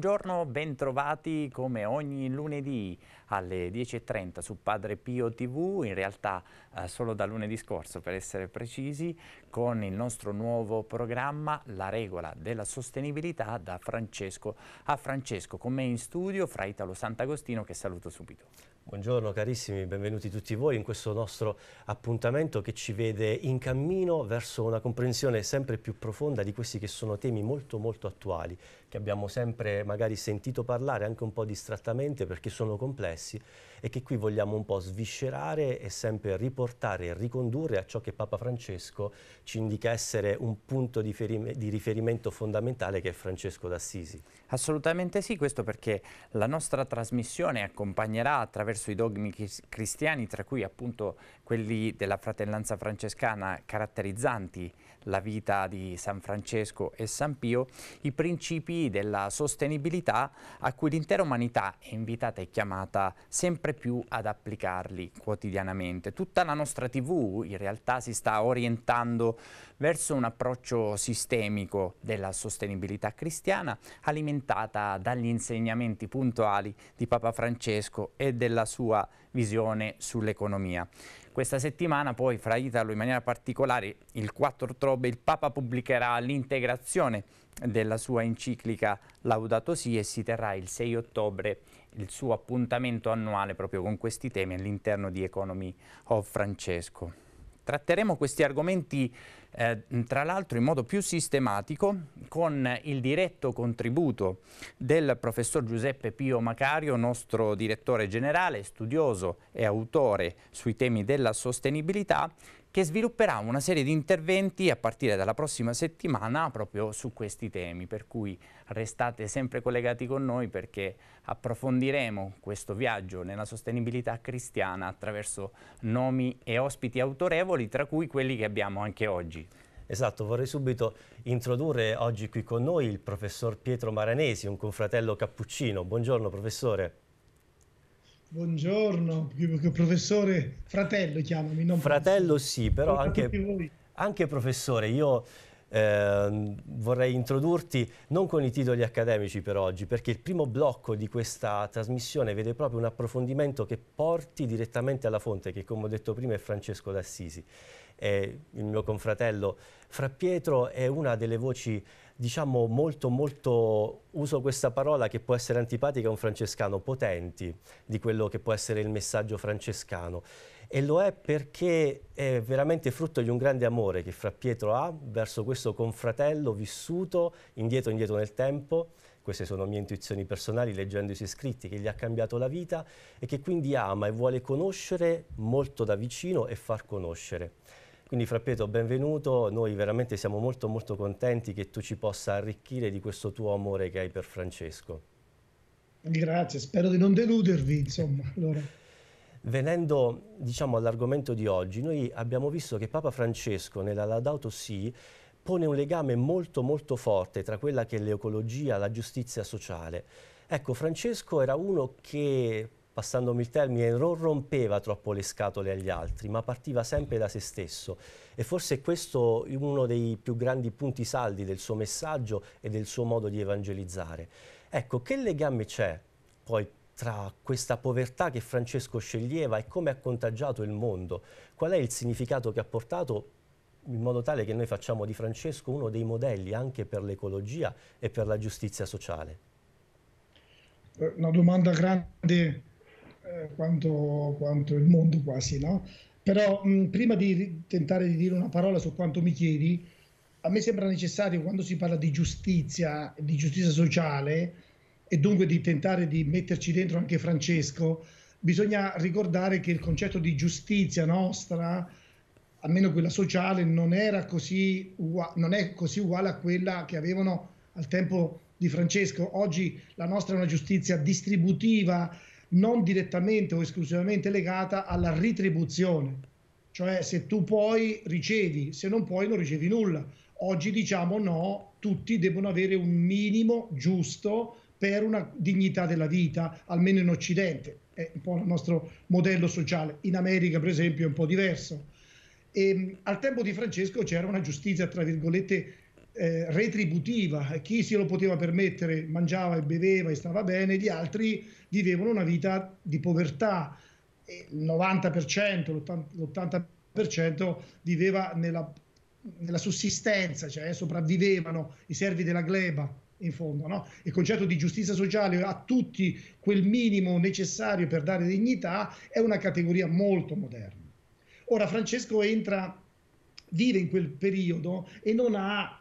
Buongiorno, bentrovati come ogni lunedì alle 10.30 su Padre Pio TV, in realtà eh, solo da lunedì scorso per essere precisi, con il nostro nuovo programma La regola della sostenibilità da Francesco a Francesco, con me in studio fra Italo Sant'Agostino che saluto subito. Buongiorno carissimi, benvenuti tutti voi in questo nostro appuntamento che ci vede in cammino verso una comprensione sempre più profonda di questi che sono temi molto molto attuali che abbiamo sempre magari sentito parlare anche un po' distrattamente perché sono complessi e che qui vogliamo un po' sviscerare e sempre riportare e ricondurre a ciò che Papa Francesco ci indica essere un punto di, di riferimento fondamentale che è Francesco d'Assisi. Assolutamente sì, questo perché la nostra trasmissione accompagnerà attraverso i dogmi cristiani, tra cui appunto quelli della fratellanza francescana caratterizzanti la vita di San Francesco e San Pio, i principi della sostenibilità a cui l'intera umanità è invitata e chiamata sempre più ad applicarli quotidianamente. Tutta la nostra TV in realtà si sta orientando verso un approccio sistemico della sostenibilità cristiana alimentata dagli insegnamenti puntuali di Papa Francesco e della sua visione sull'economia. Questa settimana poi fra Italo in maniera particolare il 4 ottobre il Papa pubblicherà l'integrazione della sua enciclica Laudato Si e si terrà il 6 ottobre il suo appuntamento annuale proprio con questi temi all'interno di Economy of Francesco. Tratteremo questi argomenti eh, tra l'altro in modo più sistematico con il diretto contributo del professor Giuseppe Pio Macario, nostro direttore generale, studioso e autore sui temi della sostenibilità che svilupperà una serie di interventi a partire dalla prossima settimana proprio su questi temi, per cui restate sempre collegati con noi perché approfondiremo questo viaggio nella sostenibilità cristiana attraverso nomi e ospiti autorevoli, tra cui quelli che abbiamo anche oggi. Esatto, vorrei subito introdurre oggi qui con noi il professor Pietro Maranesi, un confratello cappuccino. Buongiorno professore. Buongiorno, professore, fratello chiamami. Non fratello sì, però anche, anche professore, io eh, vorrei introdurti non con i titoli accademici per oggi, perché il primo blocco di questa trasmissione vede proprio un approfondimento che porti direttamente alla fonte, che come ho detto prima è Francesco d'Assisi. È il mio confratello Fra Pietro è una delle voci diciamo molto molto, uso questa parola che può essere antipatica a un francescano, potenti di quello che può essere il messaggio francescano e lo è perché è veramente frutto di un grande amore che fra Pietro ha verso questo confratello vissuto indietro indietro nel tempo queste sono mie intuizioni personali leggendo i suoi scritti, che gli ha cambiato la vita e che quindi ama e vuole conoscere molto da vicino e far conoscere. Quindi Frappeto, benvenuto, noi veramente siamo molto molto contenti che tu ci possa arricchire di questo tuo amore che hai per Francesco. Grazie, spero di non deludervi, insomma. Allora. Venendo diciamo, all'argomento di oggi, noi abbiamo visto che Papa Francesco nella Laudato Si pone un legame molto molto forte tra quella che è l'ecologia e la giustizia sociale. Ecco, Francesco era uno che passandomi il termine, non rompeva troppo le scatole agli altri, ma partiva sempre da se stesso. E forse questo è uno dei più grandi punti saldi del suo messaggio e del suo modo di evangelizzare. Ecco, che legame c'è poi tra questa povertà che Francesco sceglieva e come ha contagiato il mondo? Qual è il significato che ha portato in modo tale che noi facciamo di Francesco uno dei modelli anche per l'ecologia e per la giustizia sociale? Eh, una domanda grande eh, quanto, quanto, il mondo quasi, no? Però mh, prima di tentare di dire una parola su quanto mi chiedi, a me sembra necessario quando si parla di giustizia, di giustizia sociale e dunque di tentare di metterci dentro anche Francesco, bisogna ricordare che il concetto di giustizia nostra, almeno quella sociale, non, era così, non è così uguale a quella che avevano al tempo di Francesco. Oggi la nostra è una giustizia distributiva non direttamente o esclusivamente legata alla ritribuzione. cioè se tu puoi ricevi, se non puoi non ricevi nulla. Oggi diciamo no, tutti devono avere un minimo giusto per una dignità della vita, almeno in Occidente, è un po' il nostro modello sociale, in America per esempio è un po' diverso. E, ehm, al tempo di Francesco c'era una giustizia, tra virgolette, eh, retributiva, chi se lo poteva permettere mangiava e beveva e stava bene, gli altri vivevano una vita di povertà, e il 90%, l'80% viveva nella, nella, sussistenza, cioè eh, sopravvivevano i servi della gleba in fondo. No? Il concetto di giustizia sociale a tutti quel minimo necessario per dare dignità è una categoria molto moderna. Ora Francesco entra, vive in quel periodo e non ha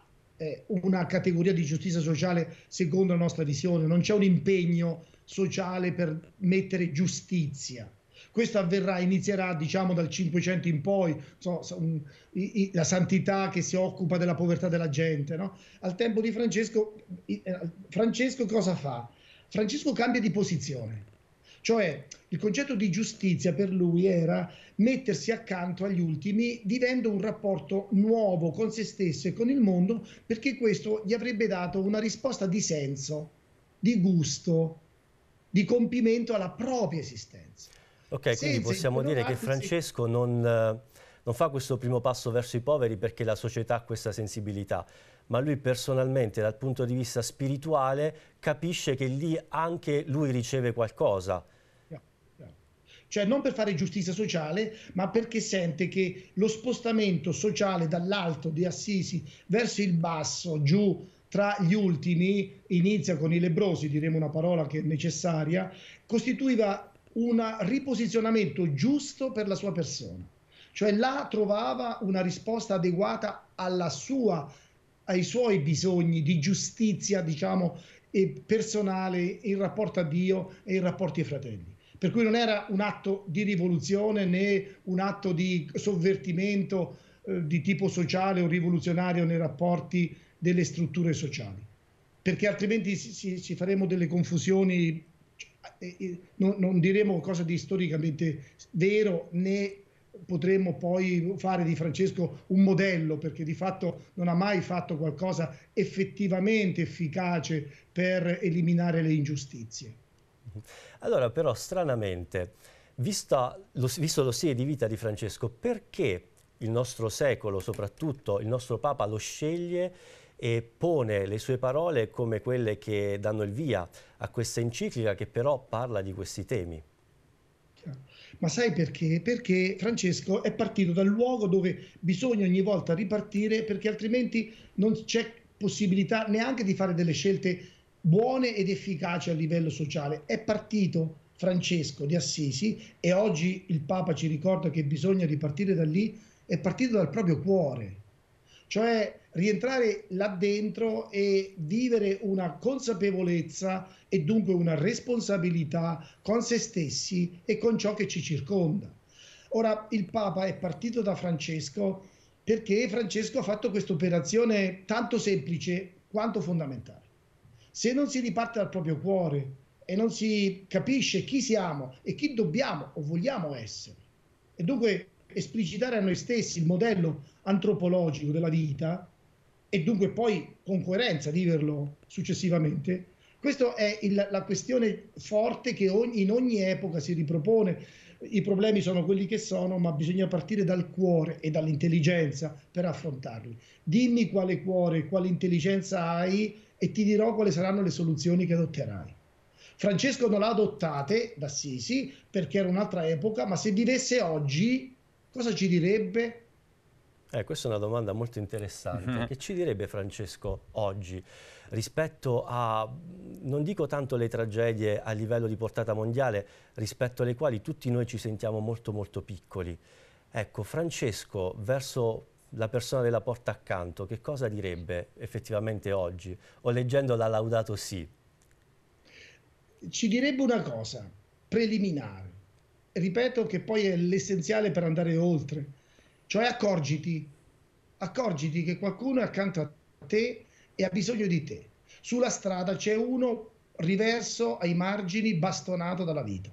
una categoria di giustizia sociale secondo la nostra visione, non c'è un impegno sociale per mettere giustizia. Questo avverrà, inizierà diciamo dal 500 in poi, so, un, i, i, la santità che si occupa della povertà della gente. No? Al tempo di Francesco, i, eh, Francesco cosa fa? Francesco cambia di posizione cioè il concetto di giustizia per lui era mettersi accanto agli ultimi, vivendo un rapporto nuovo con se stesso e con il mondo, perché questo gli avrebbe dato una risposta di senso, di gusto, di compimento alla propria esistenza. Ok, Senza quindi possiamo dire che Francesco non, eh, non fa questo primo passo verso i poveri perché la società ha questa sensibilità, ma lui personalmente dal punto di vista spirituale capisce che lì anche lui riceve qualcosa cioè non per fare giustizia sociale, ma perché sente che lo spostamento sociale dall'alto di Assisi verso il basso, giù tra gli ultimi, inizia con i lebrosi, diremo una parola che è necessaria, costituiva un riposizionamento giusto per la sua persona. Cioè là trovava una risposta adeguata alla sua, ai suoi bisogni di giustizia, diciamo, e personale in rapporto a Dio e in rapporti ai fratelli. Per cui non era un atto di rivoluzione né un atto di sovvertimento eh, di tipo sociale o rivoluzionario nei rapporti delle strutture sociali, perché altrimenti ci, ci, faremo delle confusioni, cioè, eh, eh, non, non diremo qualcosa di storicamente vero né potremmo poi fare di Francesco un modello perché di fatto non ha mai fatto qualcosa effettivamente efficace per eliminare le ingiustizie. Allora però stranamente, vista, lo, visto lo stile di vita di Francesco, perché il nostro secolo, soprattutto il nostro Papa lo sceglie e pone le sue parole come quelle che danno il via a questa enciclica che però parla di questi temi. Ma sai perché? Perché Francesco è partito dal luogo dove bisogna ogni volta ripartire perché altrimenti non c'è possibilità neanche di fare delle scelte buone ed efficaci a livello sociale. È partito Francesco di Assisi e oggi il Papa ci ricorda che bisogna ripartire da lì, è partito dal proprio cuore, cioè rientrare là dentro e vivere una consapevolezza e dunque una responsabilità con se stessi e con ciò che ci circonda. Ora il Papa è partito da Francesco perché Francesco ha fatto questa operazione tanto semplice quanto fondamentale se non si riparte dal proprio cuore e non si capisce chi siamo e chi dobbiamo o vogliamo essere, e dunque esplicitare a noi stessi il modello antropologico della vita, e dunque poi con coerenza viverlo successivamente, questa è il, la questione forte che ogni, in ogni epoca si ripropone. I problemi sono quelli che sono, ma bisogna partire dal cuore e dall'intelligenza per affrontarli. Dimmi quale cuore, e quale intelligenza hai e ti dirò quali saranno le soluzioni che adotterai. Francesco non l'ha adottate da Sisi perché era un'altra epoca, ma se vivesse oggi, cosa ci direbbe? Eh, questa è una domanda molto interessante. Mhm. Che ci direbbe Francesco oggi rispetto a, non dico tanto le tragedie a livello di portata mondiale, rispetto alle quali tutti noi ci sentiamo molto molto piccoli. Ecco, Francesco verso la persona della porta accanto, che cosa direbbe effettivamente oggi? O leggendo la Laudato Si? Ci direbbe una cosa preliminare, ripeto che poi è l'essenziale per andare oltre, cioè accorgiti, accorgiti che qualcuno è accanto a te e ha bisogno di te. Sulla strada c'è uno riverso ai margini, bastonato dalla vita.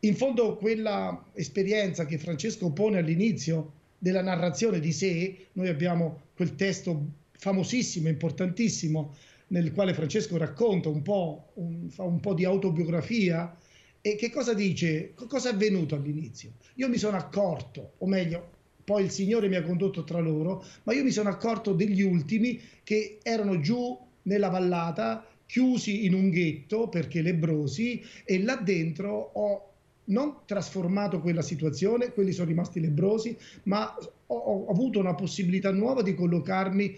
In fondo quella esperienza che Francesco pone all'inizio della narrazione di sé, noi abbiamo quel testo famosissimo, importantissimo, nel quale Francesco racconta un po', un, fa un po' di autobiografia e che cosa dice, cosa è avvenuto all'inizio. Io mi sono accorto, o meglio, poi il Signore mi ha condotto tra loro, ma io mi sono accorto degli ultimi che erano giù nella vallata, chiusi in un ghetto perché lebrosi, e là dentro ho non trasformato quella situazione, quelli sono rimasti lebrosi, ma ho, ho avuto una possibilità nuova di collocarmi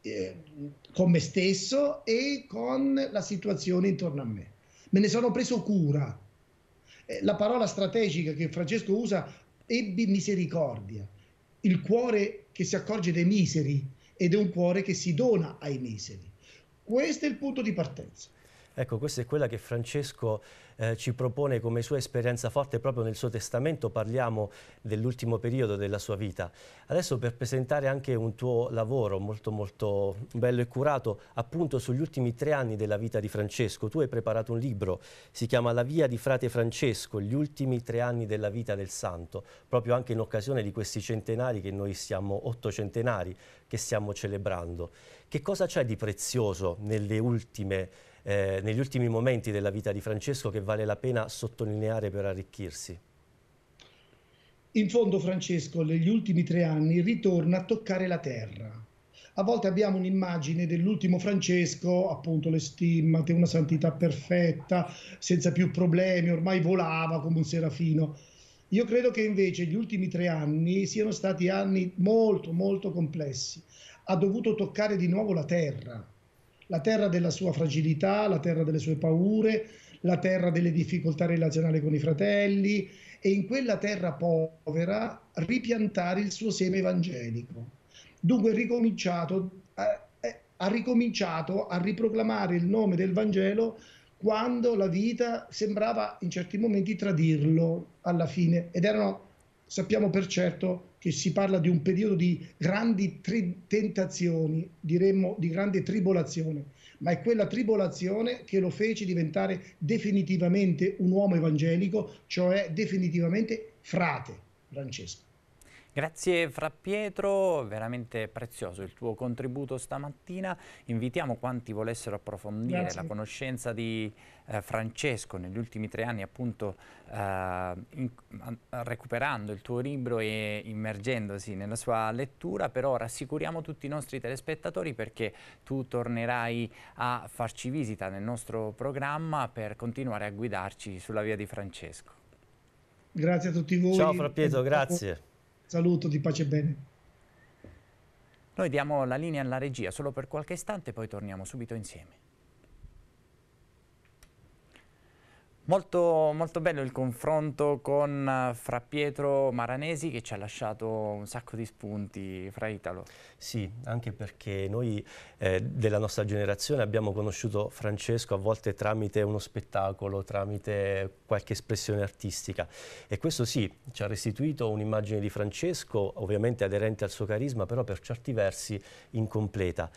eh, con me stesso e con la situazione intorno a me. Me ne sono preso cura. Eh, la parola strategica che Francesco usa, ebbi misericordia. Il cuore che si accorge dei miseri ed è un cuore che si dona ai miseri. Questo è il punto di partenza. Ecco, questa è quella che Francesco eh, ci propone come sua esperienza forte proprio nel suo testamento, parliamo dell'ultimo periodo della sua vita. Adesso per presentare anche un tuo lavoro molto molto bello e curato, appunto sugli ultimi tre anni della vita di Francesco, tu hai preparato un libro, si chiama La via di frate Francesco, gli ultimi tre anni della vita del santo, proprio anche in occasione di questi centenari che noi siamo, otto centenari, che stiamo celebrando. Che cosa c'è di prezioso nelle ultime eh, negli ultimi momenti della vita di Francesco che vale la pena sottolineare per arricchirsi? In fondo Francesco negli ultimi tre anni ritorna a toccare la terra. A volte abbiamo un'immagine dell'ultimo Francesco, appunto le stimmate, una santità perfetta, senza più problemi, ormai volava come un serafino. Io credo che invece gli ultimi tre anni siano stati anni molto molto complessi. Ha dovuto toccare di nuovo la terra la terra della sua fragilità, la terra delle sue paure, la terra delle difficoltà relazionali con i fratelli e in quella terra povera ripiantare il suo seme evangelico. Dunque ricominciato, eh, eh ha ricominciato a riproclamare il nome del Vangelo quando la vita sembrava in certi momenti tradirlo alla fine ed erano sappiamo per certo che si parla di un periodo di grandi tri- tentazioni, diremmo di grande tribolazione, ma è quella tribolazione che lo fece diventare definitivamente un uomo evangelico, cioè definitivamente frate Francesco. Grazie Frappietro, veramente prezioso il tuo contributo stamattina. Invitiamo quanti volessero approfondire Grazie. la conoscenza di eh, Francesco negli ultimi tre anni appunto eh, in, recuperando il tuo libro e immergendosi nella sua lettura. Per rassicuriamo tutti i nostri telespettatori perché tu tornerai a farci visita nel nostro programma per continuare a guidarci sulla via di Francesco. Grazie a tutti voi. Ciao Frappietro, grazie. Saluto, di pace e bene. Noi diamo la linea alla regia solo per qualche istante, e poi torniamo subito insieme. Molto, molto, bello il confronto con eh, fra Pietro Maranesi che ci ha lasciato un sacco di spunti fra Italo. Sì, anche perché noi eh, della nostra generazione abbiamo conosciuto Francesco a volte tramite uno spettacolo, tramite qualche espressione artistica e questo sì, ci ha restituito un'immagine di Francesco ovviamente aderente al suo carisma però per certi versi incompleta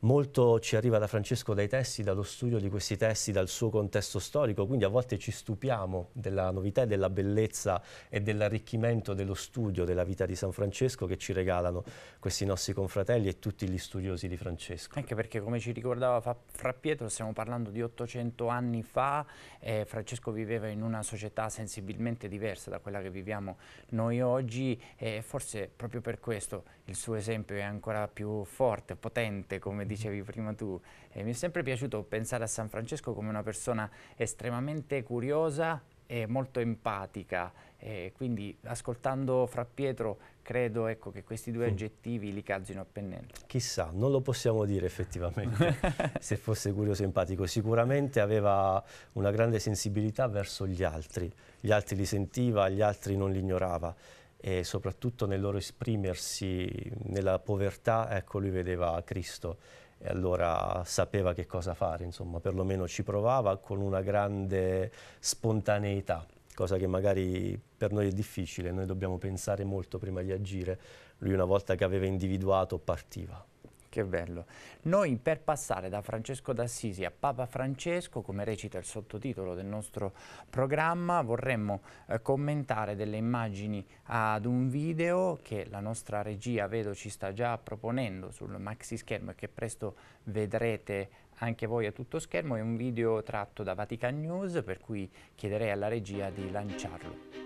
molto ci arriva da Francesco dai testi, dallo studio di questi testi, dal suo contesto storico, quindi a volte ci stupiamo della novità e della bellezza e dell'arricchimento dello studio della vita di San Francesco che ci regalano questi nostri confratelli e tutti gli studiosi di Francesco. Anche perché come ci ricordava Fra Pietro stiamo parlando di 800 anni fa, eh, Francesco viveva in una società sensibilmente diversa da quella che viviamo noi oggi e forse proprio per questo il suo esempio è ancora più forte, potente come dicevi prima tu, eh, mi è sempre piaciuto pensare a San Francesco come una persona estremamente curiosa e molto empatica, eh, quindi ascoltando Fra Pietro credo ecco, che questi due aggettivi li calzino a pennello. Chissà, non lo possiamo dire effettivamente, se fosse curioso e empatico. Sicuramente aveva una grande sensibilità verso gli altri, gli altri li sentiva, gli altri non li ignorava e soprattutto nel loro esprimersi nella povertà, ecco, lui vedeva Cristo e allora sapeva che cosa fare, insomma, perlomeno ci provava con una grande spontaneità, cosa che magari per noi è difficile, noi dobbiamo pensare molto prima di agire, lui una volta che aveva individuato partiva. Che bello. Noi per passare da Francesco d'Assisi a Papa Francesco, come recita il sottotitolo del nostro programma, vorremmo eh, commentare delle immagini ad un video che la nostra regia, vedo, ci sta già proponendo sul maxi schermo e che presto vedrete anche voi a tutto schermo. È un video tratto da Vatican News, per cui chiederei alla regia di lanciarlo.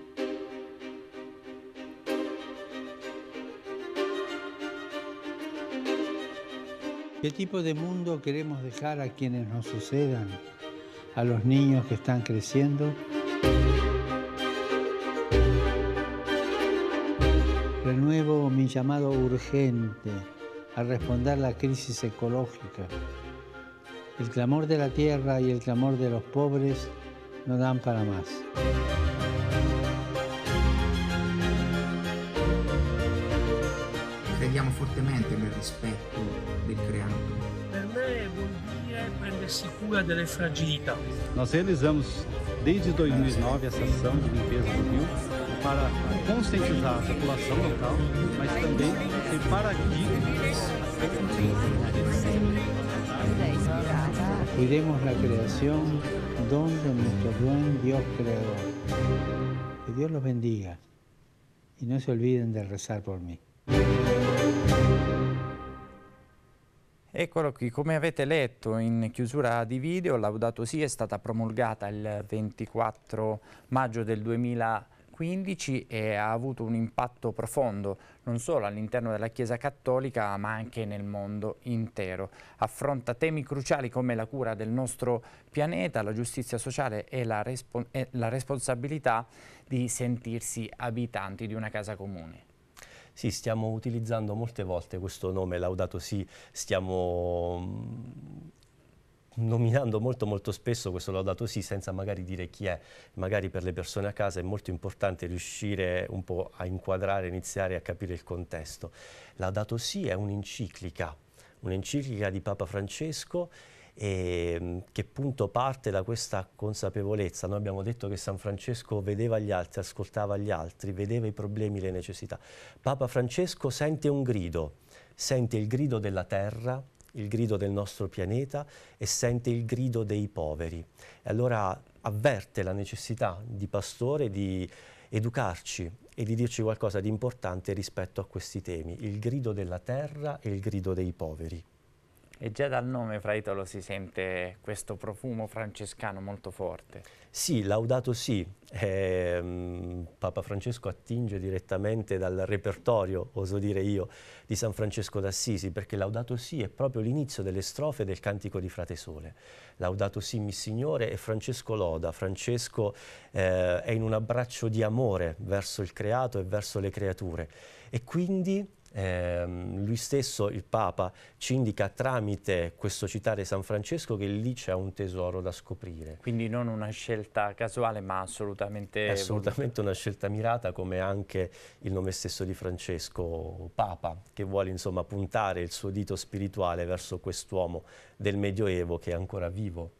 ¿Qué tipo de mundo queremos dejar a quienes nos sucedan? A los niños que están creciendo. Renuevo mi llamado urgente a responder la crisis ecológica. El clamor de la tierra y el clamor de los pobres no dan para más. costantemente nel rispetto del creato. Per me vuol dire prendersi cura delle fragilità. Nós realizamos desde 2009 essa ação de limpeza do rio para conscientizar a população local, mas também ser paradigma. Cuidemos la creación donde nosso buen Deus creador. Que Deus os bendiga e não se olviden de rezar por mim. Eccolo qui, come avete letto in chiusura di video, Laudato Si è stata promulgata il 24 maggio del 2015 e ha avuto un impatto profondo non solo all'interno della Chiesa Cattolica ma anche nel mondo intero. Affronta temi cruciali come la cura del nostro pianeta, la giustizia sociale e la, respons e la responsabilità di sentirsi abitanti di una casa comune. Sì, stiamo utilizzando molte volte questo nome, Laudato Si, stiamo mm, nominando molto molto spesso questo laudato sì senza magari dire chi è magari per le persone a casa è molto importante riuscire un po' a inquadrare iniziare a capire il contesto laudato sì è un'enciclica un'enciclica di Papa Francesco e, ehm, che punto parte da questa consapevolezza. Noi abbiamo detto che San Francesco vedeva gli altri, ascoltava gli altri, vedeva i problemi, le necessità. Papa Francesco sente un grido, sente il grido della terra, il grido del nostro pianeta e sente il grido dei poveri. E allora avverte la necessità di pastore di educarci e di dirci qualcosa di importante rispetto a questi temi, il grido della terra e il grido dei poveri. E già dal nome Fraitolo si sente questo profumo francescano molto forte. Sì, laudato sì. Eh, Papa Francesco attinge direttamente dal repertorio, oso dire io, di San Francesco d'Assisi, perché laudato sì è proprio l'inizio delle strofe del Cantico di Frate Sole. Laudato sì, mi Signore, e Francesco loda. Francesco eh, è in un abbraccio di amore verso il creato e verso le creature. E quindi eh, lui stesso, il Papa, ci indica tramite questo citare San Francesco che lì c'è un tesoro da scoprire. Quindi non una scelta casuale ma assolutamente... È assolutamente una scelta mirata come anche il nome stesso di Francesco, Papa, che vuole insomma puntare il suo dito spirituale verso quest'uomo del Medioevo che è ancora vivo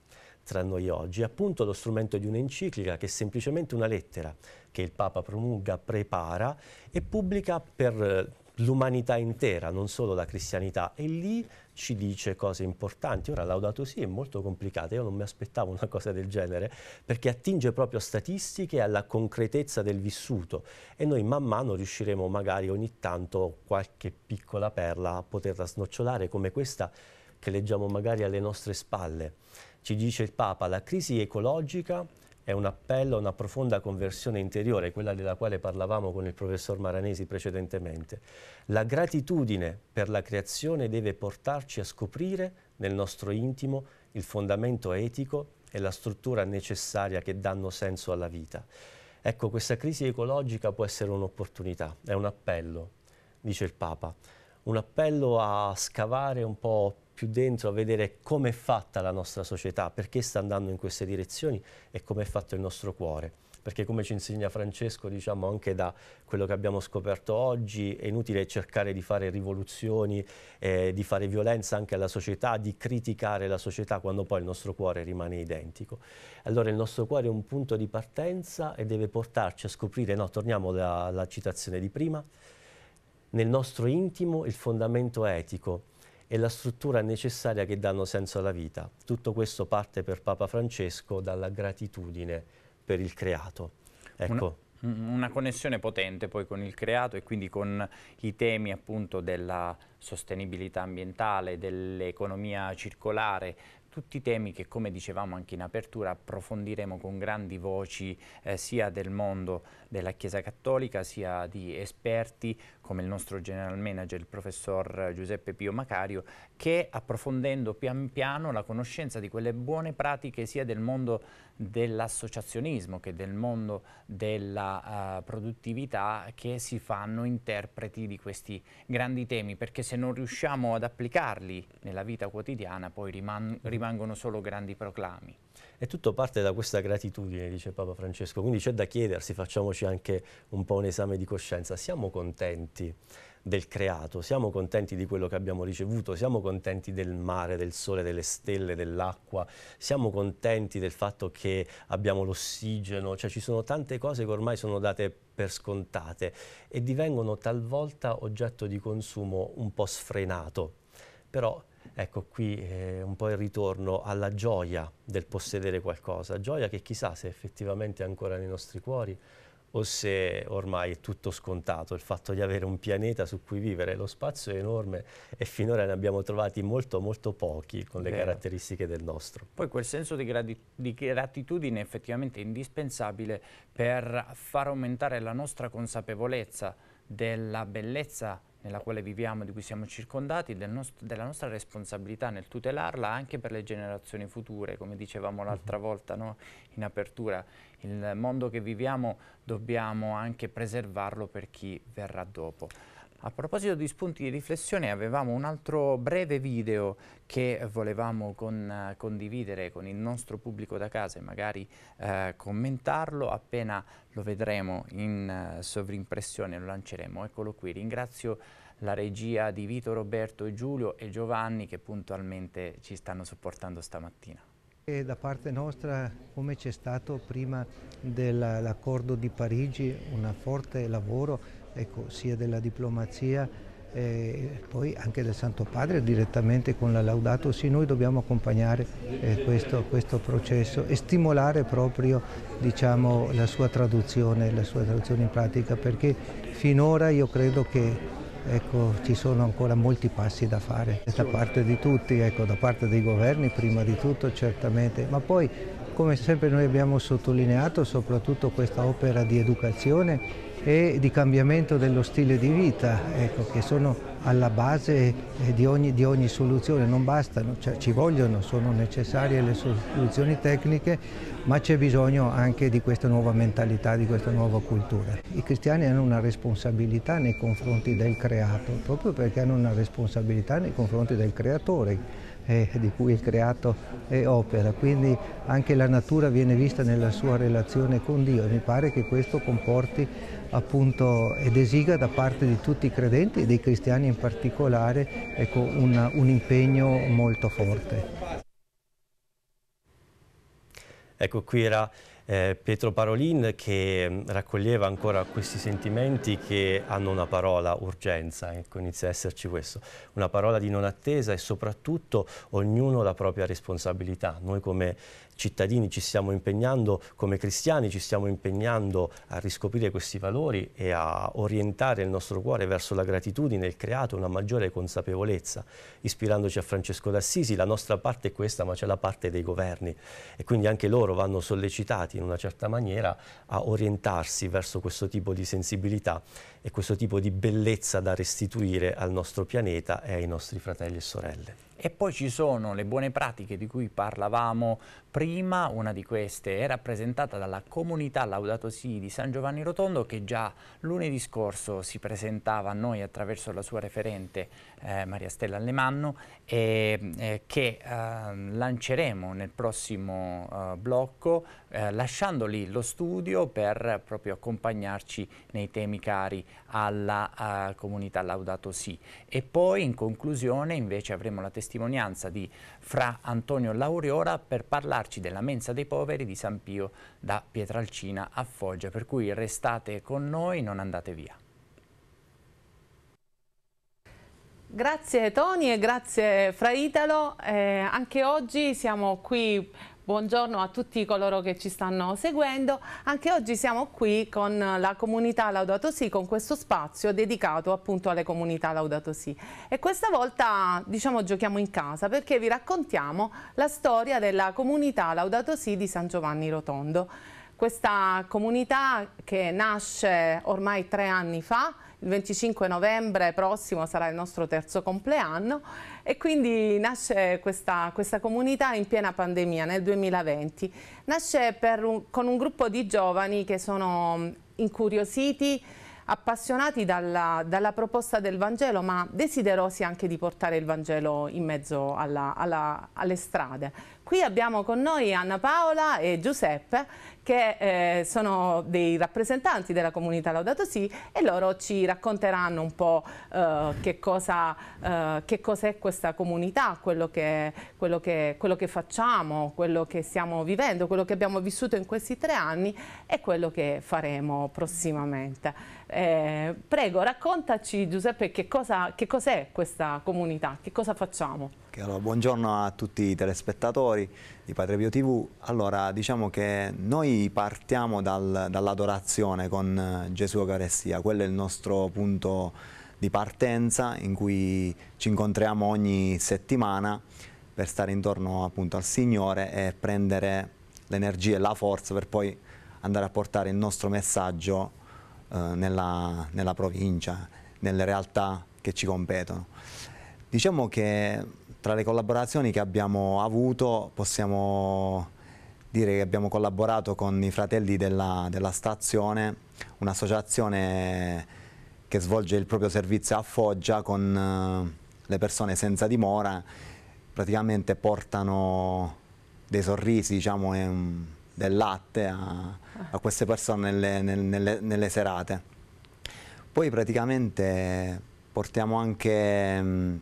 tra noi oggi, appunto lo strumento di un'enciclica che è semplicemente una lettera che il Papa promulga, prepara e pubblica per eh, l'umanità intera, non solo la cristianità, e lì ci dice cose importanti. Ora Laudato sì, è molto complicata, io non mi aspettavo una cosa del genere, perché attinge proprio a statistiche e alla concretezza del vissuto e noi man mano riusciremo magari ogni tanto qualche piccola perla a poterla snocciolare come questa che leggiamo magari alle nostre spalle. Ci dice il Papa, la crisi ecologica è un appello a una profonda conversione interiore, quella della quale parlavamo con il professor Maranesi precedentemente. La gratitudine per la creazione deve portarci a scoprire nel nostro intimo il fondamento etico e la struttura necessaria che danno senso alla vita. Ecco, questa crisi ecologica può essere un'opportunità, è un appello, dice il Papa, un appello a scavare un po' più dentro a vedere come è fatta la nostra società, perché sta andando in queste direzioni e come è fatto il nostro cuore. Perché come ci insegna Francesco, diciamo anche da quello che abbiamo scoperto oggi, è inutile cercare di fare rivoluzioni, eh, di fare violenza anche alla società, di criticare la società quando poi il nostro cuore rimane identico. Allora il nostro cuore è un punto di partenza e deve portarci a scoprire, no, torniamo alla, alla citazione di prima, nel nostro intimo il fondamento etico, e la struttura necessaria che danno senso alla vita. Tutto questo parte per Papa Francesco dalla gratitudine per il creato. Ecco. Una, una connessione potente poi con il creato e quindi con i temi appunto della sostenibilità ambientale, dell'economia circolare, tutti temi che come dicevamo anche in apertura approfondiremo con grandi voci eh, sia del mondo della Chiesa Cattolica sia di esperti come il nostro general manager, il professor Giuseppe Pio Macario, che approfondendo pian piano la conoscenza di quelle buone pratiche sia del mondo dell'associazionismo che del mondo della uh, produttività che si fanno interpreti di questi grandi temi, perché se non riusciamo ad applicarli nella vita quotidiana poi mm-hmm. rimangono solo grandi proclami. E tutto parte da questa gratitudine, dice Papa Francesco, quindi c'è da chiedersi, facciamoci anche un po' un esame di coscienza, siamo contenti del creato, siamo contenti di quello che abbiamo ricevuto, siamo contenti del mare, del sole, delle stelle, dell'acqua, siamo contenti del fatto che abbiamo l'ossigeno, cioè ci sono tante cose che ormai sono date per scontate e divengono talvolta oggetto di consumo un po' sfrenato. Però Ecco qui eh, un po' il ritorno alla gioia del possedere qualcosa, gioia che chissà se effettivamente è ancora nei nostri cuori o se ormai è tutto scontato, il fatto di avere un pianeta su cui vivere, lo spazio è enorme e finora ne abbiamo trovati molto molto pochi con le Vero. caratteristiche del nostro. Poi quel senso di, di gratitudine è effettivamente indispensabile per far aumentare la nostra consapevolezza della bellezza nella quale viviamo, di cui siamo circondati, del nost della nostra responsabilità nel tutelarla anche per le generazioni future, come dicevamo l'altra volta no? in apertura, il mondo che viviamo dobbiamo anche preservarlo per chi verrà dopo. A proposito di spunti di riflessione avevamo un altro breve video che volevamo con, uh, condividere con il nostro pubblico da casa e magari uh, commentarlo appena lo vedremo in uh, sovrimpressione, lo lanceremo. Eccolo qui, ringrazio la regia di Vito, Roberto, Giulio e Giovanni che puntualmente ci stanno supportando stamattina. E da parte nostra, come c'è stato prima dell'accordo di Parigi, un forte lavoro ecco, sia della diplomazia e eh, poi anche del Santo Padre direttamente con la Laudato sì, noi dobbiamo accompagnare eh, questo, questo, processo e stimolare proprio diciamo, la, sua traduzione, la, sua traduzione, in pratica perché finora io credo che ecco, ci sono ancora molti passi da fare da parte di tutti, ecco, da parte dei governi prima di tutto certamente, ma poi come sempre noi abbiamo sottolineato soprattutto questa opera di educazione e di cambiamento dello stile di vita, ecco, che sono alla base eh, di ogni, di ogni soluzione, non bastano, cioè, ci vogliono, sono necessarie le soluzioni tecniche, ma c'è bisogno anche di questa nuova mentalità, di questa nuova cultura. I cristiani hanno una responsabilità nei confronti del creato, proprio perché hanno una responsabilità nei confronti del creatore, eh, di cui il creato è opera, quindi anche la natura viene vista nella sua relazione con Dio e mi pare che questo comporti appunto ed esiga da parte di tutti i credenti e dei cristiani in particolare ecco, un, un impegno molto forte. Ecco qui era eh, Pietro Parolin che mm, raccoglieva ancora questi sentimenti che hanno una parola, urgenza, ecco, inizia a esserci questo, una parola di non attesa e soprattutto ognuno la propria responsabilità. Noi come cittadini ci stiamo impegnando, come cristiani ci stiamo impegnando a riscoprire questi valori e a orientare il nostro cuore verso la gratitudine, il creato, una maggiore consapevolezza. Ispirandoci a Francesco d'Assisi, la nostra parte è questa, ma c'è la parte dei governi e quindi anche loro vanno sollecitati in una certa maniera a orientarsi verso questo tipo di sensibilità e questo tipo di bellezza da restituire al nostro pianeta e ai nostri fratelli e sorelle. E poi ci sono le buone pratiche di cui parlavamo prima prima, una di queste, è rappresentata dalla comunità Laudato Si di San Giovanni Rotondo che già lunedì scorso si presentava a noi attraverso la sua referente eh, Maria Stella Allemanno e eh, che eh, lanceremo nel prossimo eh, blocco eh, lasciando lì lo studio per proprio accompagnarci nei temi cari alla uh, comunità Laudato Si. E poi in conclusione invece avremo la testimonianza di Fra Antonio Lauriora per parlarci della mensa dei poveri di San Pio da Pietralcina a Foggia, per cui restate con noi, non andate via. Grazie Tony e grazie Fra Italo, eh, anche oggi siamo qui buongiorno a tutti coloro che ci stanno seguendo. Anche oggi siamo qui con la comunità Laudato Si, con questo spazio dedicato appunto alle comunità Laudato Si. E questa volta diciamo giochiamo in casa perché vi raccontiamo la storia della comunità Laudato Si di San Giovanni Rotondo. Questa comunità che nasce ormai tre anni fa, il 25 novembre prossimo sarà il nostro terzo compleanno e quindi nasce questa, questa comunità in piena pandemia nel 2020. Nasce un, con un gruppo di giovani che sono mm, incuriositi, appassionati dalla, dalla, proposta del Vangelo, ma desiderosi anche di portare il Vangelo in mezzo alla, alla, alle strade qui abbiamo con noi Anna Paola e Giuseppe che eh, sono dei rappresentanti della comunità Laudato Si e loro ci racconteranno un po' eh, che, cosa, eh, che è questa comunità, quello che, quello, che, quello che, facciamo, quello che stiamo vivendo, quello che abbiamo vissuto in questi tre anni e quello che faremo prossimamente. Eh, prego, raccontaci Giuseppe che cos'è cosa questa comunità, che cosa facciamo? Allora, buongiorno a tutti i telespettatori ascoltatori di Padre Pio TV, allora diciamo che noi partiamo dal, dall'adorazione con eh, Gesù Eucaristia, quello è il nostro punto di partenza in cui ci incontriamo ogni settimana per stare intorno appunto al Signore e prendere l'energia e la forza per poi andare a portare il nostro messaggio eh, nella, nella provincia, nelle realtà che ci competono. Diciamo che tra le collaborazioni che abbiamo avuto possiamo dire che abbiamo collaborato con i fratelli della, della stazione, un'associazione che svolge il proprio servizio a Foggia con eh, le persone senza dimora, praticamente portano dei sorrisi, diciamo, e, mm, del latte a, a, queste persone nelle, nelle, nelle serate. Poi praticamente portiamo anche... Um,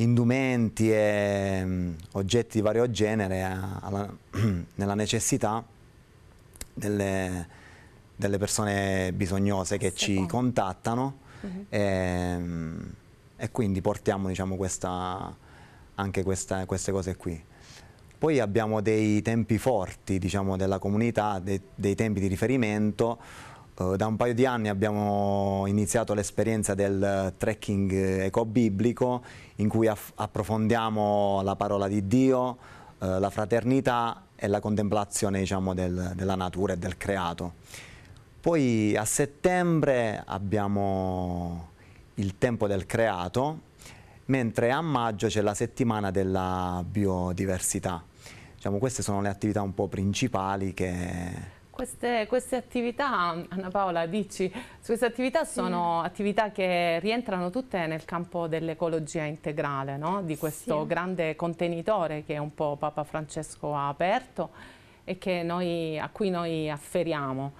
indumenti e mm, oggetti di vario genere alla, nella necessità delle, delle, persone bisognose che ci contattano mhm. e, ehm, e, quindi portiamo diciamo, questa, anche questa, queste cose qui. Poi abbiamo dei tempi forti diciamo, della comunità, dei, dei tempi di riferimento eh, da un paio di anni abbiamo iniziato l'esperienza del trekking eco-biblico in cui approfondiamo la parola di Dio, eh, la fraternità e la contemplazione diciamo, del, della natura e del creato. Poi a settembre abbiamo il tempo del creato, mentre a maggio c'è la settimana della biodiversità. Diciamo, queste sono le attività un po' principali che queste, queste, attività, Anna Paola, dici, queste attività sono sì. attività che rientrano tutte nel campo dell'ecologia integrale, no? di questo sì. grande contenitore che un po' Papa Francesco ha aperto e noi, a cui noi afferiamo.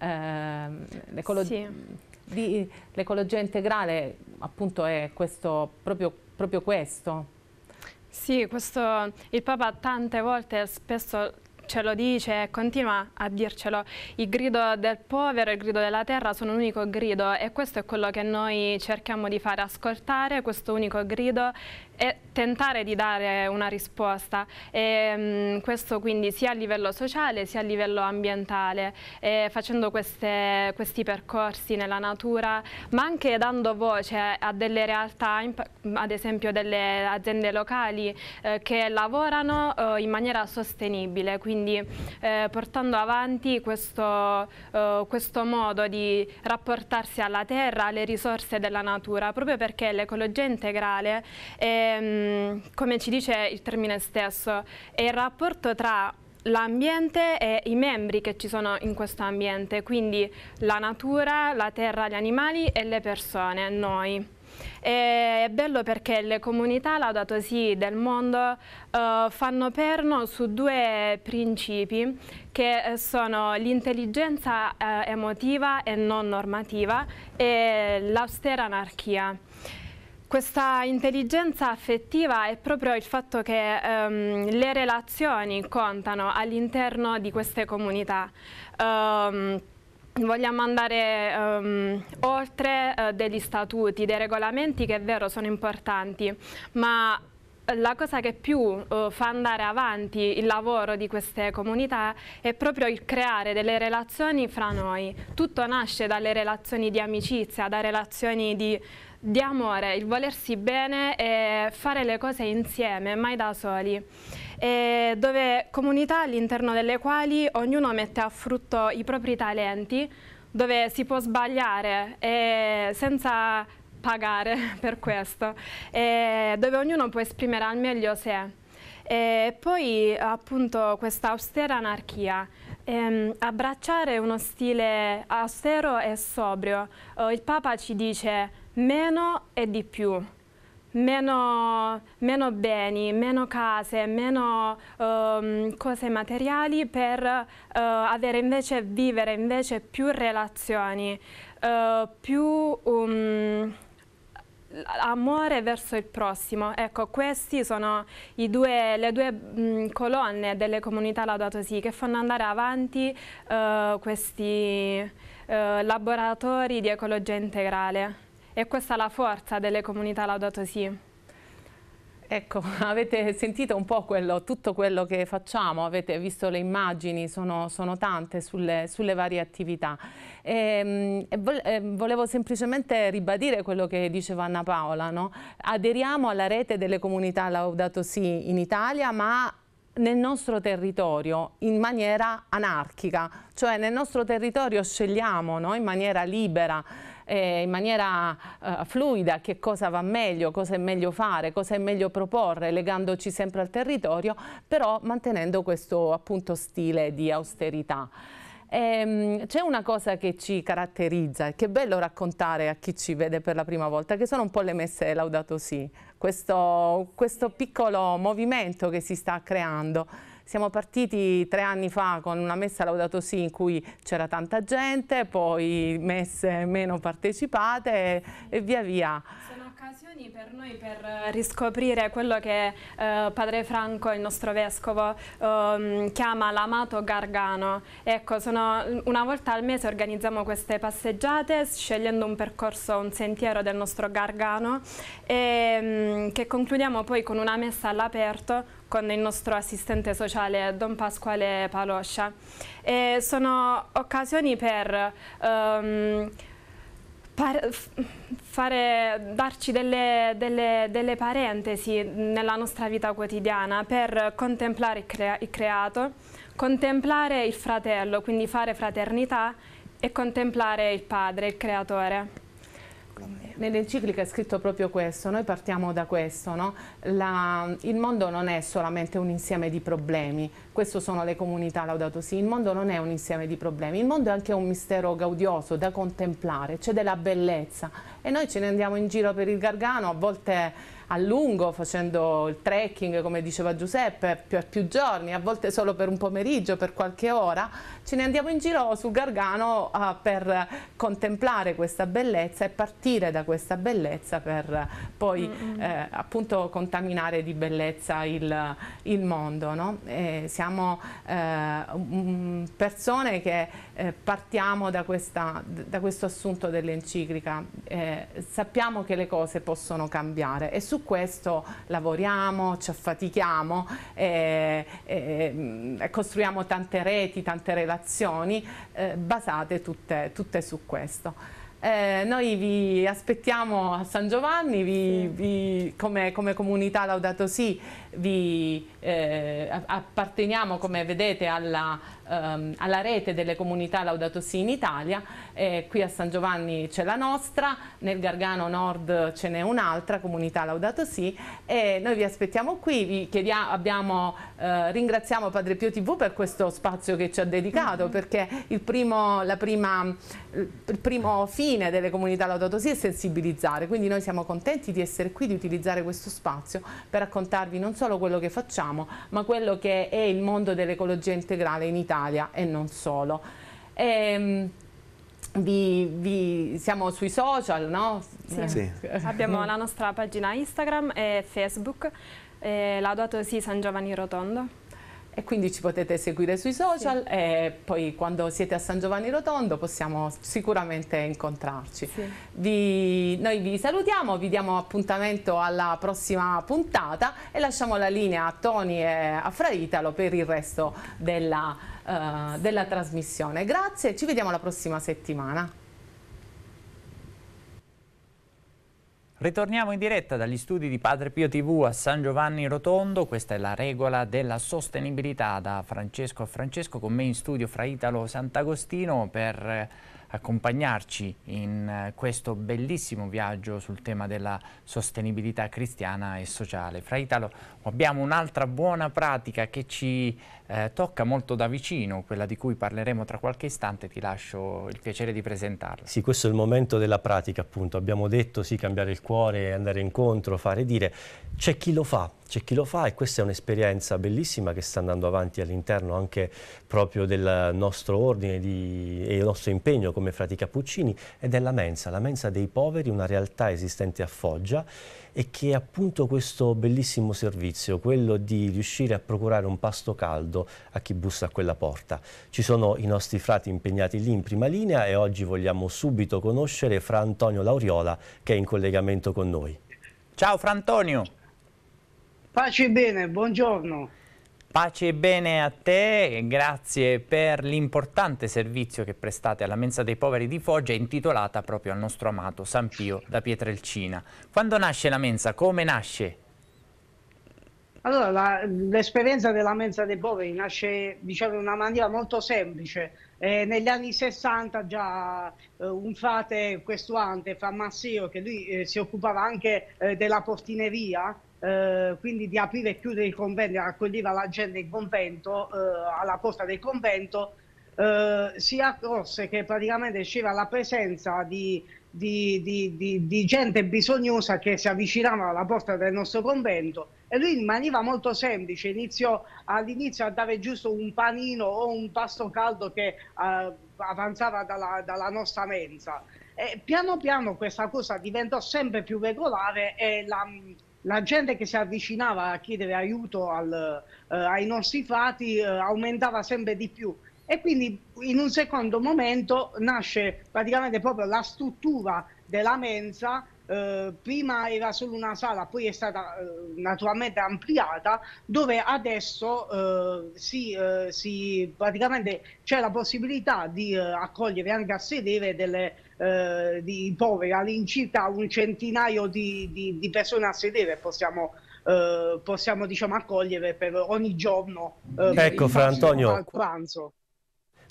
Eh, l'ecologia sì. integrale appunto è questo, proprio, proprio questo. Sì, questo, il Papa tante volte spesso ce lo dice e continua a dircelo. Il grido del povero, e il grido della terra sono un unico grido e questo è quello che noi cerchiamo di fare, ascoltare questo unico grido e tentare di dare una risposta. E, mh, mm, questo quindi sia a livello sociale sia a livello ambientale, e facendo queste, questi percorsi nella natura, ma anche dando voce a delle realtà, ad esempio delle aziende locali eh, che lavorano eh, in maniera sostenibile, quindi eh, portando avanti questo, eh, questo modo di rapportarsi alla terra, alle risorse della natura, proprio perché l'ecologia integrale è e, ehm, come ci dice il termine stesso, è il rapporto tra l'ambiente e i membri che ci sono in questo ambiente, quindi la natura, la terra, gli animali e le persone, noi. E è bello perché le comunità Laudato sì del mondo eh, fanno perno su due principi che eh, sono l'intelligenza eh, emotiva e non normativa e l'austera anarchia. Questa intelligenza affettiva è proprio il fatto che ehm, le relazioni contano all'interno di queste comunità. Um, vogliamo andare um, oltre uh, degli statuti, dei regolamenti che è vero sono importanti, ma la cosa che più uh, fa andare avanti il lavoro di queste comunità è proprio il creare delle relazioni fra noi. Tutto nasce dalle relazioni di amicizia, da relazioni di di amore, il volersi bene e fare le cose insieme, mai da soli. E dove comunità all'interno delle quali ognuno mette a frutto i propri talenti, dove si può sbagliare senza pagare per questo, dove ognuno può esprimere al meglio sé. E poi appunto questa austera anarchia, ehm, abbracciare uno stile austero e sobrio. Eh, il Papa ci dice meno e di più. Meno, meno beni, meno case, meno um, cose materiali per uh, avere invece, vivere invece più relazioni, uh, più um, amore verso il prossimo. Ecco, queste sono due, le due mh, mm, colonne delle comunità Laudato Si che fanno andare avanti uh, questi laboratori di ecologia integrale. E questa è la forza delle comunità Laudato Si'. Ecco, avete sentito un po' quello, tutto quello che facciamo, avete visto le immagini, sono, sono tante sulle, sulle, varie attività. Ehm, e, e ehm, volevo semplicemente ribadire quello che diceva Anna Paola, no? aderiamo alla rete delle comunità Laudato Si in Italia, ma nel nostro territorio in maniera anarchica, cioè nel nostro territorio scegliamo no? in maniera libera eh, in maniera eh, fluida che cosa va meglio, cosa è meglio fare, cosa è meglio proporre, legandoci sempre al territorio, però mantenendo questo appunto stile di austerità. Ehm, c'è una cosa che ci caratterizza e che è bello raccontare a chi ci vede per la prima volta, che sono un po' le messe Laudato Si, questo, questo piccolo movimento che si sta creando siamo partiti tre anni fa con una messa Laudato Si in cui c'era tanta gente, poi messe meno partecipate e, e via via occasioni per noi per riscoprire quello che eh, Padre Franco, il nostro vescovo, eh, chiama l'amato Gargano. Ecco, sono, una volta al mese organizziamo queste passeggiate scegliendo un percorso, un sentiero del nostro Gargano e, mm, che concludiamo poi con una messa all'aperto con il nostro assistente sociale Don Pasquale Paloscia. E sono occasioni per... Um, Fare, darci delle, delle, delle, parentesi nella nostra vita quotidiana per contemplare il, creato, contemplare il fratello, quindi fare fraternità e contemplare il padre, il creatore. Nell'enciclica è scritto proprio questo, noi partiamo da questo, no? La, il mondo non è solamente un insieme di problemi, queste sono le comunità Laudato sì, il mondo non è un insieme di problemi, il mondo è anche un mistero gaudioso da contemplare, c'è della bellezza e noi ce ne andiamo in giro per il Gargano, a volte a lungo facendo il trekking, come diceva Giuseppe, per più giorni, a volte solo per un pomeriggio, per qualche ora, ce ne andiamo in giro sul Gargano uh, per contemplare questa bellezza e partire da questa bellezza per poi mm -hmm. eh, appunto contaminare di bellezza il, il mondo. No? Eh, siamo eh, persone che eh, partiamo da, questa, da, questo assunto dell'enciclica, eh, sappiamo che le cose possono cambiare e su questo lavoriamo, ci affatichiamo, eh, eh, e, eh, costruiamo tante reti, tante relazioni eh, basate tutte, tutte su questo. Eh, noi vi aspettiamo a San Giovanni, vi, vi, come, come, comunità Laudato Si, vi eh, apparteniamo come vedete alla ehm, alla rete delle comunità Laudato Si in Italia, eh, qui a San Giovanni c'è la nostra, nel Gargano Nord ce n'è un'altra, comunità Laudato Si, e noi vi aspettiamo qui, vi chiediamo, abbiamo, eh, ringraziamo Padre Pio TV per questo spazio che ci ha dedicato, mm -hmm. perché il primo, prima, il primo fine delle comunità Laudato Si è sensibilizzare, quindi noi siamo contenti di essere qui, di utilizzare questo spazio per raccontarvi non solo quello che facciamo, ma quello che è il mondo dell'ecologia integrale in Italia Italia e non solo. E, ehm, vi, vi, siamo sui social, no? Sì. sì. Abbiamo la nostra pagina Instagram e Facebook, eh, Laudato Si San Giovanni Rotondo e quindi ci potete seguire sui social sì. e poi quando siete a San Giovanni Rotondo possiamo sicuramente incontrarci. Sì. Vi, noi vi salutiamo, vi diamo appuntamento alla prossima puntata e lasciamo la linea a Toni e a Fraitalo per il resto della, uh, della trasmissione. Grazie e ci vediamo la prossima settimana. Ritorniamo in diretta dagli studi di Padre Pio TV a San Giovanni Rotondo, questa è la regola della sostenibilità da Francesco a Francesco, con me in studio fra Italo Sant'Agostino per eh, accompagnarci in eh, questo bellissimo viaggio sul tema della sostenibilità cristiana e sociale. Fra Italo, Abbiamo un'altra buona pratica che ci eh, tocca molto da vicino, quella di cui parleremo tra qualche istante, ti lascio il piacere di presentarla. Sì, questo è il momento della pratica appunto, abbiamo detto sì, cambiare il cuore, andare incontro, fare dire, c'è chi lo fa, c'è chi lo fa e questa è un'esperienza bellissima che sta andando avanti all'interno anche proprio del nostro ordine di, e il nostro impegno come Frati Cappuccini ed è la mensa, la mensa dei poveri, una realtà esistente a Foggia e che è appunto questo bellissimo servizio, quello di riuscire a procurare un pasto caldo a chi bussa a quella porta. Ci sono i nostri frati impegnati lì in prima linea e oggi vogliamo subito conoscere Fra Antonio Lauriola che è in collegamento con noi. Ciao Fra Antonio! Pace bene, buongiorno! Pace e bene a te, grazie per l'importante servizio che prestate alla Mensa dei Poveri di Foggia intitolata proprio al nostro amato San Pio da Pietrelcina. Quando nasce la Mensa? Come nasce? Allora, l'esperienza della mensa dei poveri nasce diciamo, in una maniera molto semplice. Eh, negli anni 60 già eh, un frate questuante, Fra Massio, che lui eh, si occupava anche eh, della portineria, eh, quindi di aprire e chiudere i conventi, raccoglieva la gente in convento, eh, alla porta del convento, eh, si accorse che praticamente c'era la presenza di, di, di, di, gente bisognosa che si avvicinava alla porta del nostro convento e lui in maniera molto semplice iniziò all'inizio a dare giusto un panino o un pasto caldo che uh, avanzava dalla, dalla, nostra mensa. E piano piano questa cosa diventò sempre più regolare e la, la gente che si avvicinava a chiedere aiuto al, eh, ai nostri frati eh, aumentava sempre di più e quindi in un secondo momento nasce praticamente proprio la struttura della mensa eh, prima era solo una sala, poi è stata eh, naturalmente ampliata, dove adesso eh, si, eh, si, praticamente c'è la possibilità di eh, accogliere anche a sedere delle, di poveri, all'incirca un centinaio di, di, di persone a sedere possiamo possiamo diciamo accogliere per ogni giorno eh, ecco fra Antonio pranzo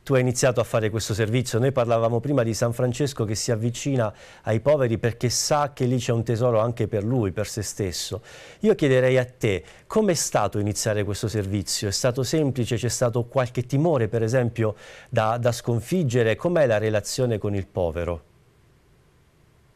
tu hai iniziato a fare questo servizio. Noi parlavamo prima di San Francesco che si avvicina ai poveri perché sa che lì c'è un tesoro anche per lui, per se stesso. Io chiederei a te, com'è stato iniziare questo servizio? È stato semplice? C'è stato qualche timore, per esempio, da, da sconfiggere? Com'è la relazione con il povero?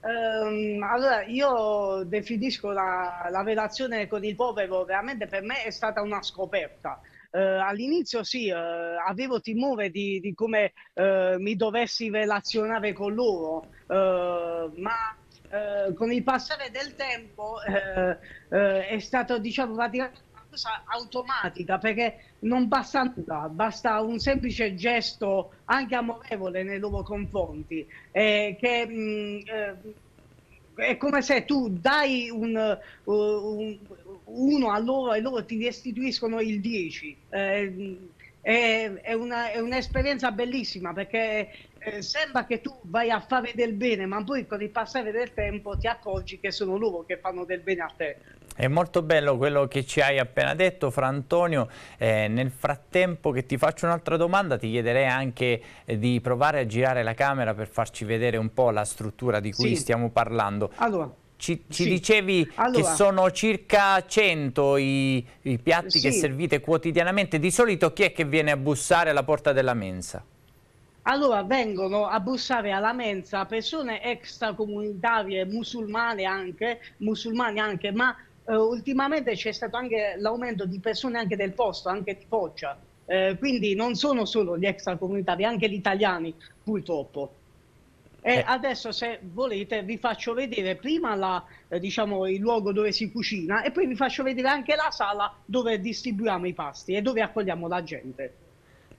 Um, allora, io definisco la, la relazione con il povero veramente per me è stata una scoperta eh, all'inizio sì, eh, avevo timore di, di come eh, mi dovessi relazionare con loro, eh, ma eh, con il passare del tempo eh, è stato diciamo praticamente una cosa automatica perché non basta nulla, basta un semplice gesto anche amorevole nei loro confronti che mh, mm, è come se tu dai un, un, uno a loro e loro ti restituiscono il 10. Eh, è, è, una, è, un'esperienza bellissima perché eh, sembra che tu vai a fare del bene, ma poi con il passare del tempo ti accorgi che sono loro che fanno del bene a te. È molto bello quello che ci hai appena detto, Fra Antonio. Eh, nel frattempo che ti faccio un'altra domanda, ti chiederei anche eh, di provare a girare la camera per farci vedere un po' la struttura di cui sì. stiamo parlando. Allora. Ci, ci sì. dicevi allora, che sono circa 100 i, i piatti sì. che servite quotidianamente. Di solito chi è che viene a bussare alla porta della mensa? Allora vengono a bussare alla mensa persone extracomunitarie, musulmane anche, musulmani anche, ma eh, ultimamente c'è stato anche l'aumento di persone anche del posto, anche di Foggia. Eh, quindi non sono solo gli extracomunitari, anche gli italiani purtroppo. E eh. adesso se volete vi faccio vedere prima la, eh, diciamo, il luogo dove si cucina e poi vi faccio vedere anche la sala dove distribuiamo i pasti e dove accogliamo la gente.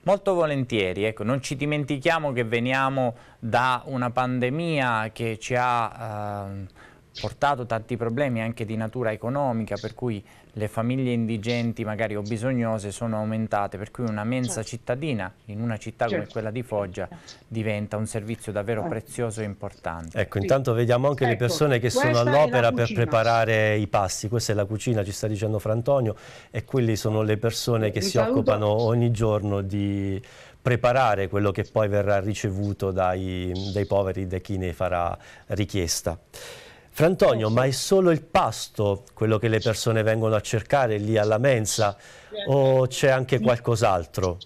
Molto volentieri, ecco, non ci dimentichiamo che veniamo da una pandemia che ci ha eh, portato tanti problemi anche di natura economica, per cui le famiglie indigenti magari o bisognose sono aumentate, per cui una mensa certo. cittadina in una città certo. come quella di Foggia certo. diventa un servizio davvero certo. prezioso e importante. Ecco, intanto vediamo anche ecco, le persone che sono all'opera per preparare i pasti, questa è la cucina, ci sta dicendo Frantonio, e quelle sono le persone che Mi si saluto. occupano ogni giorno di preparare quello che poi verrà ricevuto dai, dai poveri, da chi ne farà richiesta. Frantonio, ma è solo il pasto quello che le persone vengono a cercare lì alla mensa o c'è anche qualcos'altro?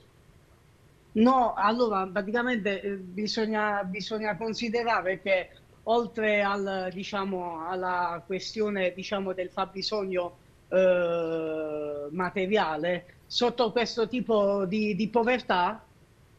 No, allora praticamente eh, bisogna, bisogna considerare che oltre al, diciamo, alla questione diciamo, del fabbisogno eh, materiale, sotto questo tipo di, di povertà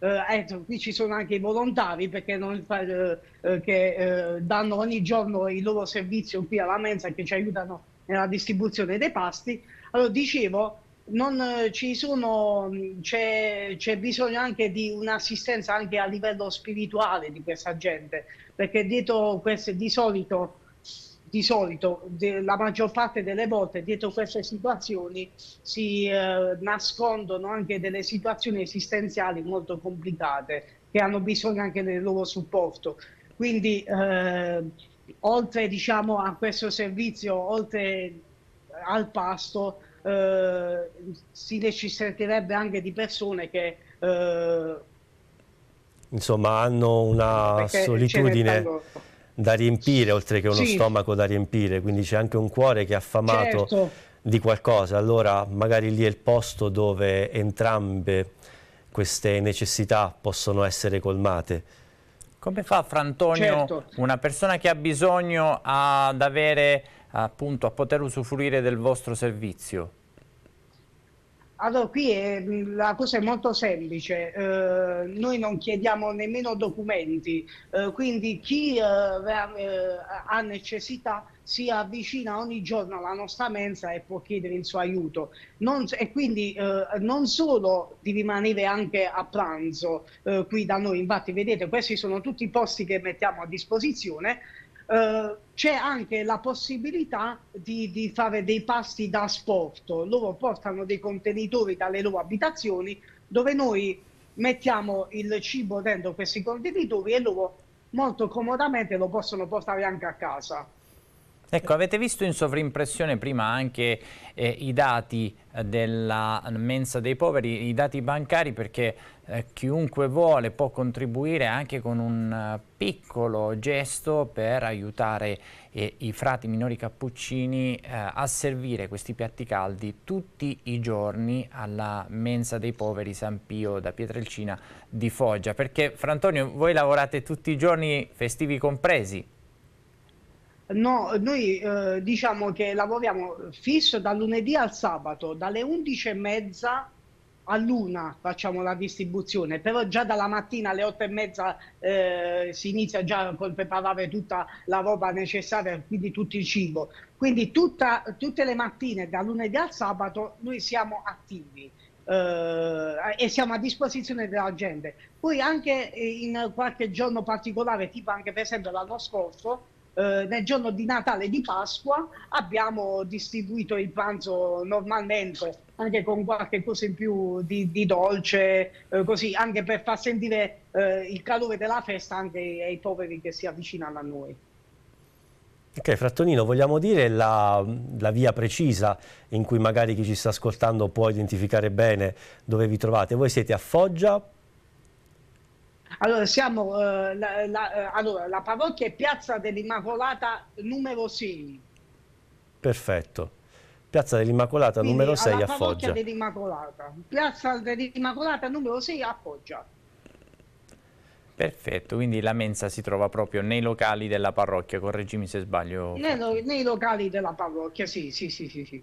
eh, eh, qui ci sono anche i volontari perché non, eh, eh, che eh, danno ogni giorno il loro servizio qui alla mensa e che ci aiutano nella distribuzione dei pasti. Allora, dicevo, non eh, ci sono, mm, c'è, c'è, bisogno anche di un'assistenza anche a livello spirituale di questa gente, perché dietro queste di solito di solito de, la maggior parte delle volte dietro queste situazioni si eh, nascondono anche delle situazioni esistenziali molto complicate che hanno bisogno anche del loro supporto. Quindi eh, oltre diciamo, a questo servizio, oltre al pasto, eh, si necessiterebbe anche di persone che eh, insomma hanno una solitudine da riempire, oltre che uno sì. stomaco da riempire, quindi c'è anche un cuore che è affamato certo. di qualcosa. Allora magari lì è il posto dove entrambe queste necessità possono essere colmate. Come fa Frantonio, certo. una persona che ha bisogno ad avere, appunto, a poter usufruire del vostro servizio? Allora, qui è, mm, la cosa è molto semplice, eh, noi non chiediamo nemmeno documenti, eh, quindi chi eh, eh, ha necessità si avvicina ogni giorno alla nostra mensa e può chiedere il suo aiuto. Non, e quindi eh, non solo di rimanere anche a pranzo eh, qui da noi, infatti vedete questi sono tutti i posti che mettiamo a disposizione, eh, c'è anche la possibilità di, di, fare dei pasti da sport. Loro portano dei contenitori dalle loro abitazioni dove noi mettiamo il cibo dentro questi contenitori e loro molto comodamente lo possono portare anche a casa. Ecco, avete visto in sovrimpressione prima anche eh, i dati eh, della mensa dei poveri, i dati bancari perché eh, chiunque vuole può contribuire anche con un eh, piccolo gesto per aiutare eh, i frati minori cappuccini eh, a servire questi piatti caldi tutti i giorni alla mensa dei poveri San Pio da Pietrelcina di Foggia. Perché Frantonio, voi lavorate tutti i giorni festivi compresi? No, noi eh, diciamo che lavoriamo fisso dal lunedì al sabato, dalle 11 e mezza a luna facciamo la distribuzione, però già dalla mattina alle 8 8.30 eh, si inizia già col preparare tutta la roba necessaria, quindi tutto il cibo. Quindi tutta, tutte le mattine, da lunedì al sabato, noi siamo attivi. Uh, e siamo a disposizione della gente. Poi anche in qualche giorno particolare, tipo anche per esempio l'anno scorso, eh, nel giorno di Natale e di Pasqua abbiamo distribuito il pranzo normalmente, anche con qualche cosa in più di, di dolce, eh, così anche per far sentire eh, il calore della festa anche ai poveri che si avvicinano a noi. Ok, Frattonino, vogliamo dire la, la, via precisa in cui magari chi ci sta ascoltando può identificare bene dove vi trovate? Voi siete a Foggia, allora, siamo, eh, la, la, eh, allora, la parrocchia è Piazza dell'Immacolata numero 6. Perfetto. Piazza dell'Immacolata numero 6 a Foggia. Dell'Immacolata. Piazza dell'Immacolata numero 6 a Foggia. Perfetto, quindi la mensa si trova proprio nei locali della parrocchia, correggimi se sbaglio. Nei, nei locali della parrocchia, sì, sì, sì, sì. sì.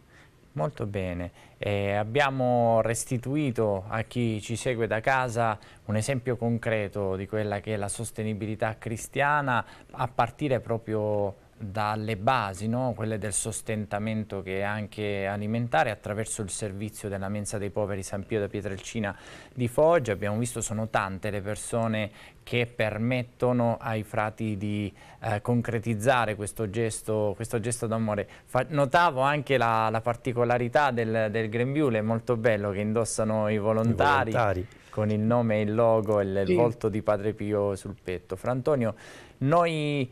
Molto bene, eh, abbiamo restituito a chi ci segue da casa un esempio concreto di quella che è la sostenibilità cristiana a partire proprio dalle basi, no? quelle del sostentamento che è anche alimentare attraverso il servizio della mensa dei poveri San Pio da Pietrelcina di Foggia. Abbiamo visto sono tante le persone che permettono ai frati di eh, concretizzare questo gesto, gesto d'amore. notavo anche la, la particolarità del, del, grembiule, molto bello, che indossano i volontari. I volontari con il nome e il logo e il, sì. volto di Padre Pio sul petto. Frantonio, noi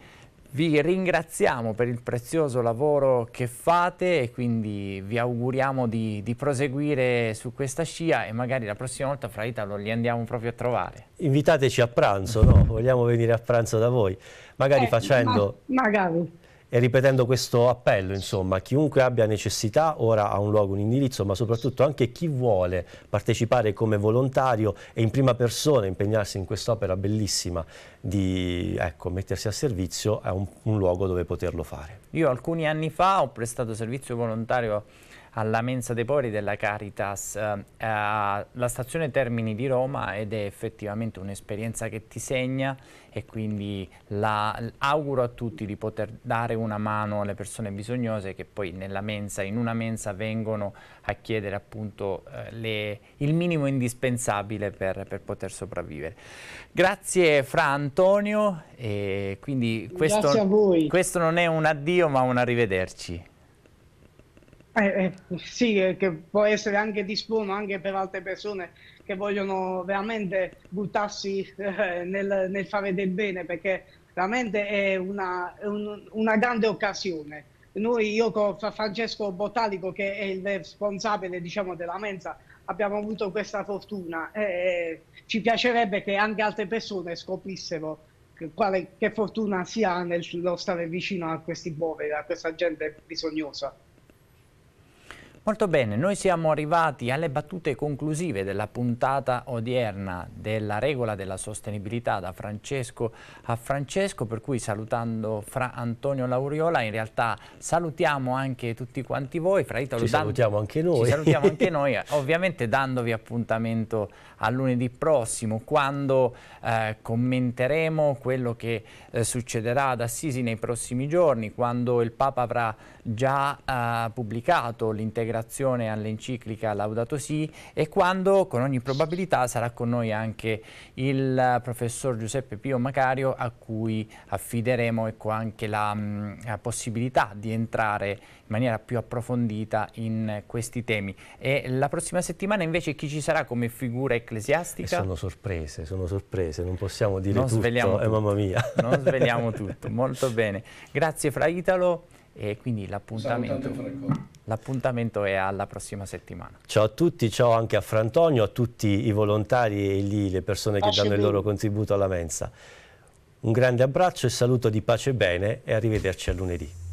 vi ringraziamo per il prezioso lavoro che fate e quindi vi auguriamo di, di proseguire su questa scia e magari la prossima volta fra Italo li andiamo proprio a trovare. Invitateci a pranzo, no? vogliamo venire a pranzo da voi, magari eh, facendo... Ma, magari e ripetendo questo appello, insomma, chiunque abbia necessità ora ha un luogo, un indirizzo, ma soprattutto anche chi vuole partecipare come volontario e in prima persona impegnarsi in quest'opera bellissima di ecco, mettersi a servizio, è un, un luogo dove poterlo fare. Io alcuni anni fa ho prestato servizio volontario alla mensa dei poveri della Caritas eh, eh alla stazione Termini di Roma ed è effettivamente un'esperienza che ti segna e quindi la, auguro a tutti di poter dare una mano alle persone bisognose che poi nella mensa, in una mensa vengono a chiedere appunto eh, le, il minimo indispensabile per, per, poter sopravvivere. Grazie Fra Antonio, e quindi questo, questo non è un addio ma un arrivederci. Eh, eh, sì, eh, che può essere anche di sfono anche per altre persone che vogliono veramente buttarsi eh, nel, nel, fare del bene, perché veramente è una, un, una grande occasione. Noi, io con Francesco Bottalico, che è il responsabile diciamo, della mensa, abbiamo avuto questa fortuna. e ci piacerebbe che anche altre persone scoprissero che, quale, che fortuna si ha nello stare vicino a questi poveri, a questa gente bisognosa. Molto bene, noi siamo arrivati alle battute conclusive della puntata odierna della regola della sostenibilità da Francesco a Francesco, per cui salutando Fra Antonio Lauriola, in realtà salutiamo anche tutti quanti voi, Fra Italo. Ci salutiamo anche noi. Ci salutiamo anche noi, ovviamente dandovi appuntamento a lunedì prossimo, quando eh, commenteremo quello che eh, succederà ad Assisi nei prossimi giorni, quando il Papa avrà già eh, pubblicato l'integrazione ispirazione all'enciclica Laudato Si e quando con ogni probabilità sarà con noi anche il professor Giuseppe Pio Macario a cui affideremo ecco, anche la, mm, la possibilità di entrare in maniera più approfondita in questi temi. E la prossima settimana invece chi ci sarà come figura ecclesiastica? E eh, sono sorprese, sono sorprese, non possiamo dire non tutto, eh, tutto. mamma mia. Non svegliamo tutto, molto bene. Grazie Fra Italo e quindi l'appuntamento, l'appuntamento è alla prossima settimana. Ciao a tutti, ciao anche a Frantonio, a tutti i volontari e lì le persone che pace danno il loro contributo alla mensa. Un grande abbraccio e saluto di pace e bene e arrivederci a lunedì.